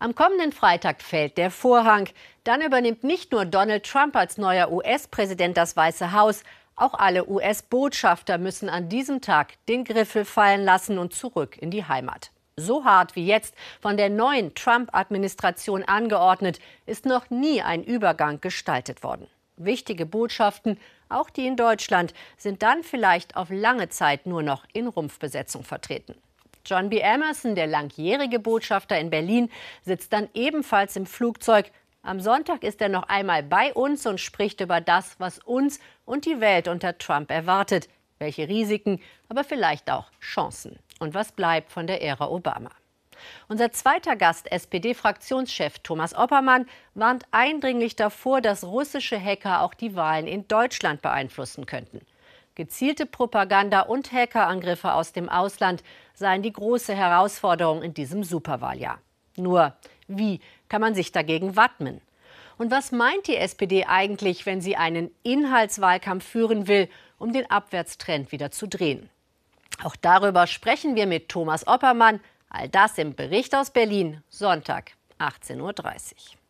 Am kommenden Freitag fällt der Vorhang. Dann übernimmt nicht nur Donald Trump als neuer US-Präsident das Weiße Haus, auch alle US-Botschafter müssen an diesem Tag den Griffel fallen lassen und zurück in die Heimat. So hart wie jetzt von der neuen Trump-Administration angeordnet, ist noch nie ein Übergang gestaltet worden. Wichtige Botschaften, auch die in Deutschland, sind dann vielleicht auf lange Zeit nur noch in Rumpfbesetzung vertreten. John B. Emerson, der langjährige Botschafter in Berlin, sitzt dann ebenfalls im Flugzeug. Am Sonntag ist er noch einmal bei uns und spricht über das, was uns und die Welt unter Trump erwartet. Welche Risiken, aber vielleicht auch Chancen. Und was bleibt von der Ära Obama? Unser zweiter Gast, SPD-Fraktionschef Thomas Oppermann, warnt eindringlich davor, dass russische Hacker auch die Wahlen in Deutschland beeinflussen könnten. Gezielte Propaganda und Hackerangriffe aus dem Ausland seien die große Herausforderung in diesem Superwahljahr. Nur, wie kann man sich dagegen wappnen? Und was meint die SPD eigentlich, wenn sie einen Inhaltswahlkampf führen will, um den Abwärtstrend wieder zu drehen? Auch darüber sprechen wir mit Thomas Oppermann. All das im Bericht aus Berlin, Sonntag, 18.30 Uhr.